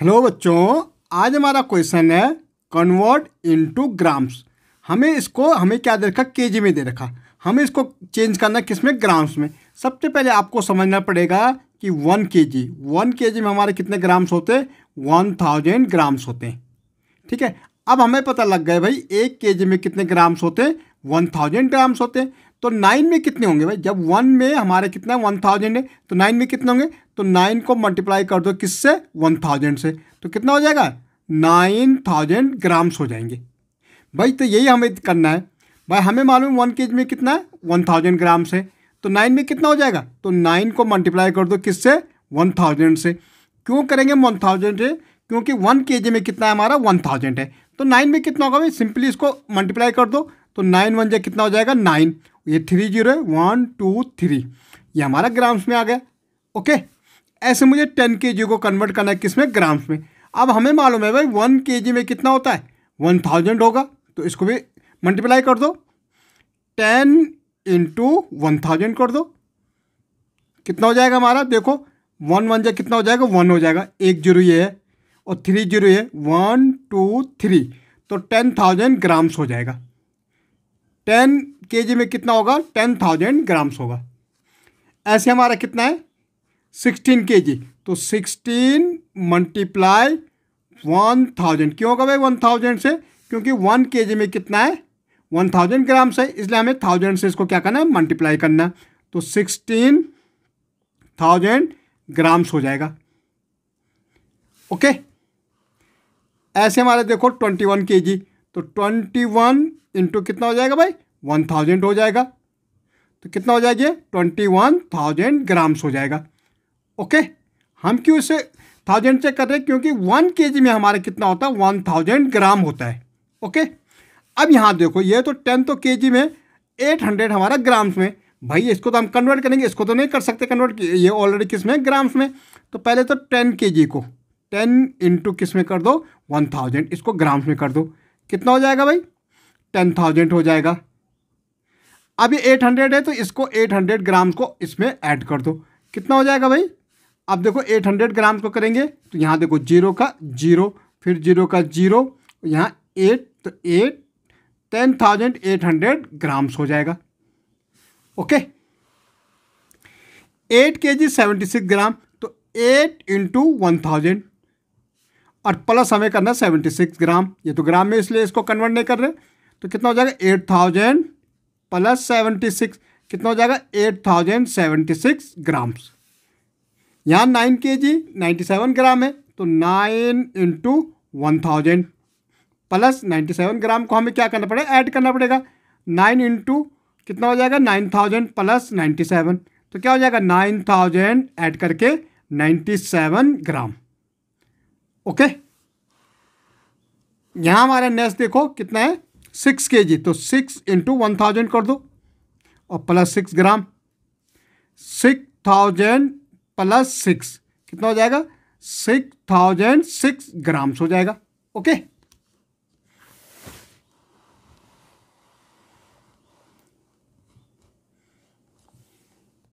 hello बच्चों आज हमारा क्वेश्चन है कन्वर्ट इनटू ग्राम्स हमें इसको हमें क्या दे रखा के में दे रखा हमें इसको चेंज करना किस में ग्राम्स में सबसे पहले आपको समझना पड़ेगा कि वन के जी वन के जी में हमारे कितने ग्राम्स होते वन थाउजेंड ग्राम्स होते हैं ठीक है अब हमें पता लग गया भाई एक के जी में कितने ग्राम्स होते हैं वन थाउजेंड ग्राम्स होते हैं तो नाइन में कितने होंगे भाई जब वन में हमारे कितना है वन थाउजेंड है तो नाइन में कितने होंगे तो नाइन को मल्टीप्लाई कर दो किससे वन थाउजेंड से तो कितना हो जाएगा नाइन थाउजेंड ग्राम्स हो जाएंगे भाई तो यही हमें करना है भाई हमें मालूम वन के में कितना है वन थाउजेंड ग्राम्स है तो नाइन में कितना हो जाएगा तो नाइन को मल्टीप्लाई कर दो किससे वन थाउजेंड से क्यों करेंगे वन थाउजेंड से क्योंकि वन के में कितना है हमारा वन थाउजेंड है तो नाइन में कितना होगा भाई सिंपली इसको मल्टीप्लाई कर दो तो नाइन वन जे कितना हो जाएगा नाइन ये थ्री जीरो है वन टू थ्री ये हमारा ग्राम्स में आ गया ओके ऐसे मुझे टेन के जी को कन्वर्ट करना है किस में ग्राम्स में अब हमें मालूम है भाई वन के जी में कितना होता है वन थाउजेंड होगा तो इसको भी मल्टीप्लाई कर दो टेन इंटू वन थाउजेंड कर दो कितना हो जाएगा हमारा देखो वन वन जा कितना हो जाएगा वन हो जाएगा एक जीरो ये है और थ्री जीरो ये वन टू थ्री तो टेन थाउजेंड ग्राम्स हो जाएगा टेन के में कितना होगा टेन थाउजेंड ग्राम्स होगा ऐसे हमारा कितना है सिक्सटीन के तो सिक्सटीन मल्टीप्लाई वन थाउजेंड क्यों होगा भाई वन थाउजेंड से क्योंकि वन के में कितना है वन थाउजेंड ग्राम्स है इसलिए हमें थाउजेंड से इसको क्या करना है मल्टीप्लाई करना है तो सिक्सटीन थाउजेंड ग्राम्स हो जाएगा ओके ऐसे हमारे देखो ट्वेंटी वन के जी तो ट्वेंटी वन इंटू कितना हो जाएगा भाई वन थाउजेंड हो जाएगा तो कितना हो जाएगा ट्वेंटी वन थाउजेंड ग्राम्स हो जाएगा ओके हम क्यों इसे थाउजेंड चेक कर रहे हैं क्योंकि वन के में हमारा कितना होता है वन थाउजेंड ग्राम होता है ओके अब यहाँ देखो ये तो टेन तो के में एट हंड्रेड हमारा ग्राम्स में भाई इसको तो हम कन्वर्ट करेंगे इसको तो नहीं कर सकते कन्वर्ट ये ऑलरेडी किस में ग्राम्स में तो पहले तो टेन के को टेन इंटू किस में कर दो वन थाउजेंड इसको ग्राम्स में कर दो कितना हो जाएगा भाई टेन थाउजेंड हो जाएगा अब ये एट हंड्रेड है तो इसको एट हंड्रेड ग्राम को इसमें ऐड कर दो कितना हो जाएगा भाई अब देखो एट हंड्रेड ग्राम को करेंगे तो यहाँ देखो जीरो का जीरो फिर जीरो का जीरो यहाँ एट तो eight ten thousand eight hundred grams हो जाएगा ओके एट के जी सेवेंटी सिक्स ग्राम तो एट इंटू वन थाउजेंड और प्लस हमें करना है सेवेंटी सिक्स ग्राम ये तो ग्राम में इसलिए इसको कन्वर्ट नहीं कर रहे तो कितना हो जाएगा eight thousand plus seventy six कितना हो जाएगा eight thousand seventy six grams यहाँ nine K G ninety seven gram है तो nine into one thousand plus ninety seven gram को हमें क्या करना पड़ेगा ऐड करना पड़ेगा नाइन इंटू कितना हो जाएगा nine thousand plus ninety seven तो क्या हो जाएगा नाइन थाउजेंड ऐड करके नाइन्टी सेवन ग्राम ओके यहाँ हमारा नेक्स्ट देखो कितना है सिक्स के जी तो सिक्स इंटू वन थाउजेंड कर दो और plus six gram six thousand plus six कितना हो जाएगा सिक्स थाउजेंड सिक्स ग्राम्स हो जाएगा ओके